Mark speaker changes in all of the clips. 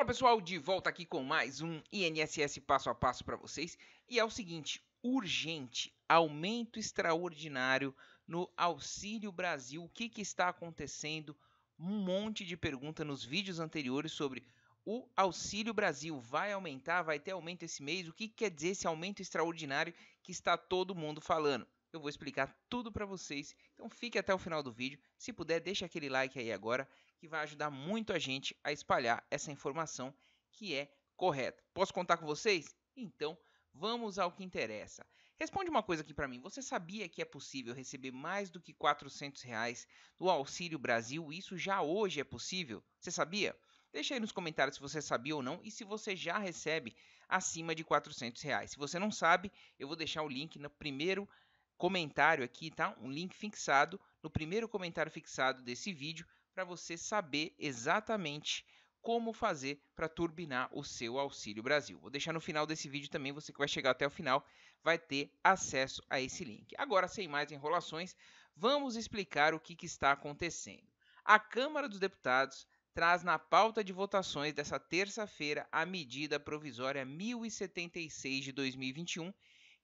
Speaker 1: Fala pessoal, de volta aqui com mais um INSS passo a passo para vocês. E é o seguinte: urgente, aumento extraordinário no Auxílio Brasil. O que, que está acontecendo? Um monte de pergunta nos vídeos anteriores sobre o Auxílio Brasil vai aumentar, vai ter aumento esse mês. O que, que quer dizer esse aumento extraordinário que está todo mundo falando? Eu vou explicar tudo para vocês. Então fique até o final do vídeo. Se puder, deixa aquele like aí agora que vai ajudar muito a gente a espalhar essa informação que é correta. Posso contar com vocês? Então, vamos ao que interessa. Responde uma coisa aqui para mim. Você sabia que é possível receber mais do que 400 reais do Auxílio Brasil? Isso já hoje é possível? Você sabia? Deixa aí nos comentários se você sabia ou não e se você já recebe acima de 400 reais. Se você não sabe, eu vou deixar o link no primeiro comentário aqui, tá? Um link fixado no primeiro comentário fixado desse vídeo para você saber exatamente como fazer para turbinar o seu Auxílio Brasil. Vou deixar no final desse vídeo também, você que vai chegar até o final vai ter acesso a esse link. Agora, sem mais enrolações, vamos explicar o que, que está acontecendo. A Câmara dos Deputados traz na pauta de votações dessa terça-feira a medida provisória 1076 de 2021,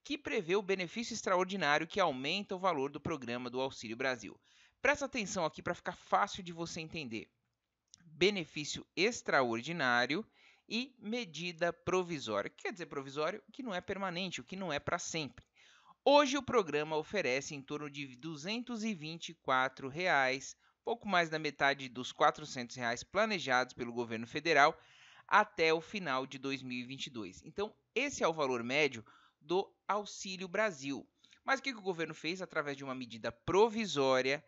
Speaker 1: que prevê o benefício extraordinário que aumenta o valor do programa do Auxílio Brasil. Presta atenção aqui para ficar fácil de você entender. Benefício extraordinário e medida provisória. O que quer dizer provisório? O que não é permanente, o que não é para sempre. Hoje o programa oferece em torno de R$ 224, reais, pouco mais da metade dos R$ 400 reais planejados pelo governo federal até o final de 2022. Então, esse é o valor médio do Auxílio Brasil. Mas o que o governo fez através de uma medida provisória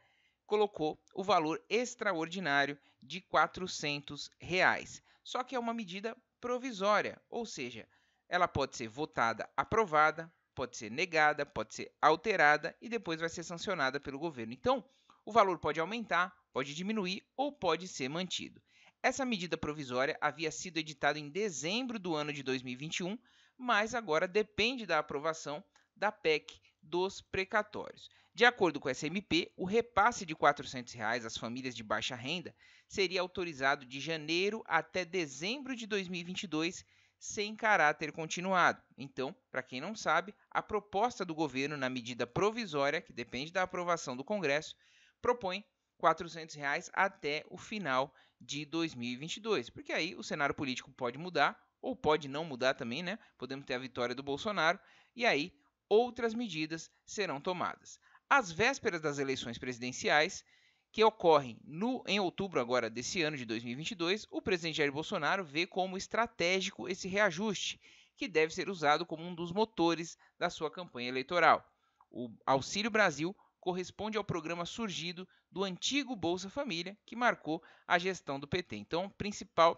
Speaker 1: colocou o valor extraordinário de R$ 400. Reais. Só que é uma medida provisória, ou seja, ela pode ser votada, aprovada, pode ser negada, pode ser alterada e depois vai ser sancionada pelo governo. Então, o valor pode aumentar, pode diminuir ou pode ser mantido. Essa medida provisória havia sido editada em dezembro do ano de 2021, mas agora depende da aprovação da PEC dos precatórios. De acordo com a SMP, o repasse de R$ 400 reais às famílias de baixa renda seria autorizado de janeiro até dezembro de 2022, sem caráter continuado. Então, para quem não sabe, a proposta do governo na medida provisória, que depende da aprovação do Congresso, propõe R$ 400 reais até o final de 2022, porque aí o cenário político pode mudar ou pode não mudar também, né? Podemos ter a vitória do Bolsonaro e aí outras medidas serão tomadas. Às vésperas das eleições presidenciais, que ocorrem no, em outubro agora desse ano de 2022, o presidente Jair Bolsonaro vê como estratégico esse reajuste, que deve ser usado como um dos motores da sua campanha eleitoral. O Auxílio Brasil corresponde ao programa surgido do antigo Bolsa Família, que marcou a gestão do PT. Então, principal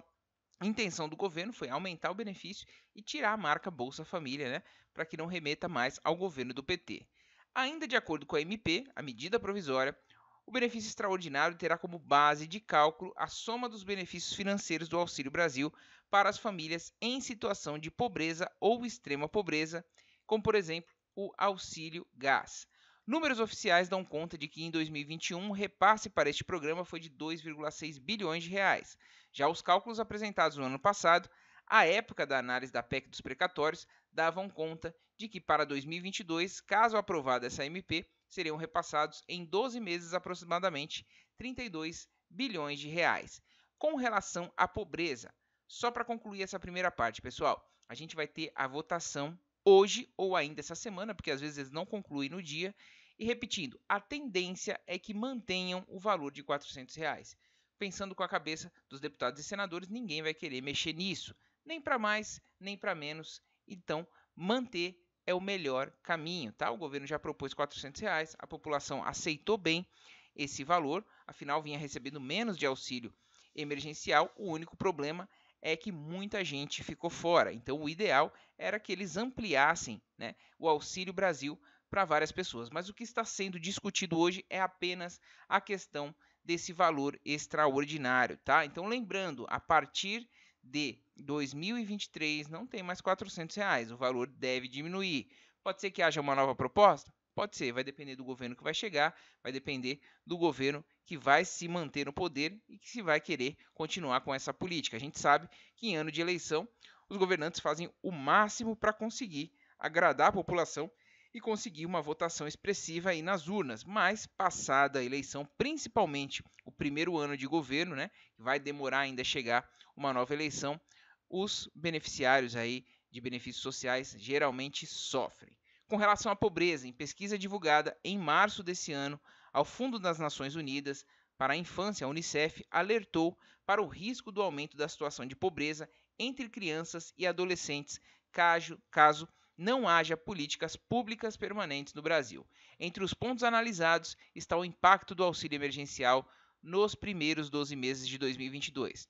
Speaker 1: a intenção do governo foi aumentar o benefício e tirar a marca Bolsa Família, né, para que não remeta mais ao governo do PT. Ainda de acordo com a MP, a medida provisória, o benefício extraordinário terá como base de cálculo a soma dos benefícios financeiros do Auxílio Brasil para as famílias em situação de pobreza ou extrema pobreza, como por exemplo o auxílio gás. Números oficiais dão conta de que em 2021 o repasse para este programa foi de 2,6 bilhões de reais. Já os cálculos apresentados no ano passado, à época da análise da PEC dos precatórios, davam conta de que para 2022, caso aprovada essa MP, seriam repassados em 12 meses aproximadamente 32 bilhões de reais. Com relação à pobreza, só para concluir essa primeira parte, pessoal, a gente vai ter a votação hoje ou ainda essa semana, porque às vezes eles não concluem no dia, e repetindo, a tendência é que mantenham o valor de R$ 400. Reais. Pensando com a cabeça dos deputados e senadores, ninguém vai querer mexer nisso, nem para mais, nem para menos. Então, manter é o melhor caminho, tá? O governo já propôs R$ 400, reais, a população aceitou bem esse valor, afinal vinha recebendo menos de auxílio emergencial. O único problema é que muita gente ficou fora. Então, o ideal era que eles ampliassem né, o Auxílio Brasil para várias pessoas. Mas o que está sendo discutido hoje é apenas a questão desse valor extraordinário, tá? Então, lembrando, a partir de 2023 não tem mais 400 reais, o valor deve diminuir. Pode ser que haja uma nova proposta? Pode ser, vai depender do governo que vai chegar, vai depender do governo que vai se manter no poder e que se vai querer continuar com essa política. A gente sabe que em ano de eleição os governantes fazem o máximo para conseguir agradar a população e conseguir uma votação expressiva aí nas urnas. Mas, passada a eleição, principalmente o primeiro ano de governo, né, vai demorar ainda chegar uma nova eleição, os beneficiários aí de benefícios sociais geralmente sofrem. Com relação à pobreza, em pesquisa divulgada em março desse ano ao Fundo das Nações Unidas para a Infância, a Unicef alertou para o risco do aumento da situação de pobreza entre crianças e adolescentes, caso, caso não haja políticas públicas permanentes no Brasil. Entre os pontos analisados está o impacto do auxílio emergencial nos primeiros 12 meses de 2022,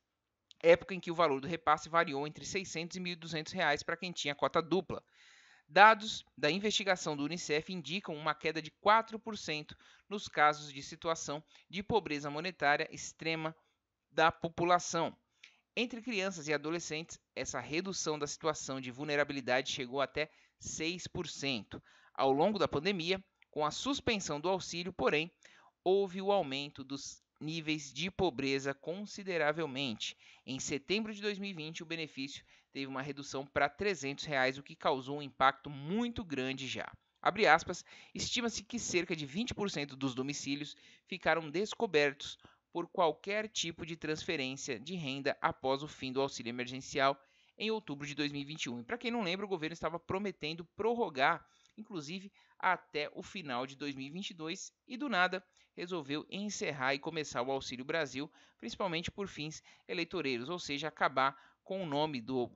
Speaker 1: época em que o valor do repasse variou entre 600 e 1.200 reais para quem tinha cota dupla. Dados da investigação do Unicef indicam uma queda de 4% nos casos de situação de pobreza monetária extrema da população. Entre crianças e adolescentes, essa redução da situação de vulnerabilidade chegou até 6%. Ao longo da pandemia, com a suspensão do auxílio, porém, houve o aumento dos níveis de pobreza consideravelmente. Em setembro de 2020, o benefício teve uma redução para R$ 300, reais, o que causou um impacto muito grande já. Abre aspas, estima-se que cerca de 20% dos domicílios ficaram descobertos, por qualquer tipo de transferência de renda após o fim do auxílio emergencial em outubro de 2021. E para quem não lembra, o governo estava prometendo prorrogar, inclusive, até o final de 2022 e do nada resolveu encerrar e começar o Auxílio Brasil, principalmente por fins eleitoreiros, ou seja, acabar com o nome do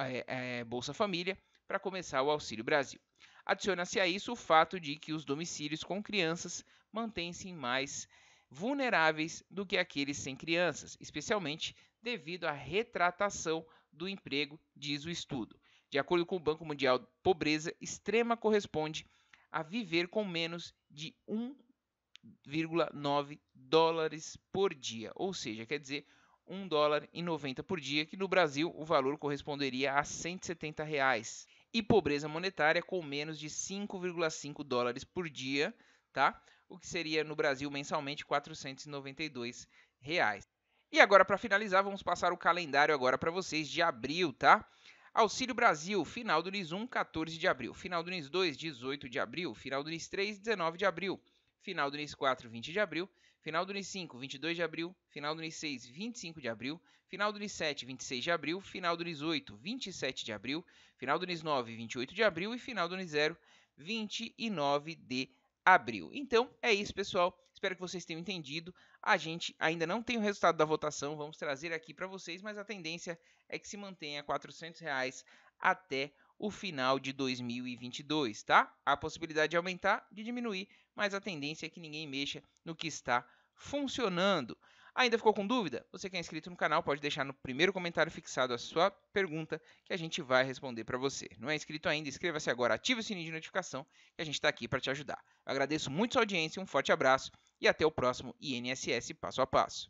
Speaker 1: é, é, Bolsa Família para começar o Auxílio Brasil. Adiciona-se a isso o fato de que os domicílios com crianças mantêm-se mais vulneráveis do que aqueles sem crianças, especialmente devido à retratação do emprego, diz o estudo. De acordo com o Banco Mundial, pobreza extrema corresponde a viver com menos de 1,9 dólares por dia, ou seja, quer dizer, 1 dólar e 90 por dia, que no Brasil o valor corresponderia a 170 reais. E pobreza monetária com menos de 5,5 dólares por dia, tá? o que seria no Brasil mensalmente R$ 492. Reais. E agora para finalizar, vamos passar o calendário agora para vocês de abril, tá? Auxílio Brasil, final do NIS 1, 14 de abril. Final do NIS 2, 18 de abril. Final do NIS 3, 19 de abril. Final do NIS 4, 20 de abril. Final do NIS 5, 22 de abril. Final do NIS 6, 25 de abril. Final do NIS 7, 26 de abril. Final do NIS 8, 27 de abril. Final do NIS 9, 28 de abril. E final do NIS 0, 29 de abril abril. Então é isso, pessoal. Espero que vocês tenham entendido. A gente ainda não tem o resultado da votação, vamos trazer aqui para vocês, mas a tendência é que se mantenha R$ 400 reais até o final de 2022, tá? A possibilidade de aumentar, de diminuir, mas a tendência é que ninguém mexa no que está funcionando. Ainda ficou com dúvida? Você que é inscrito no canal pode deixar no primeiro comentário fixado a sua pergunta que a gente vai responder para você. Não é inscrito ainda? Inscreva-se agora, ative o sininho de notificação que a gente está aqui para te ajudar. Eu agradeço muito sua audiência, um forte abraço e até o próximo INSS Passo a Passo.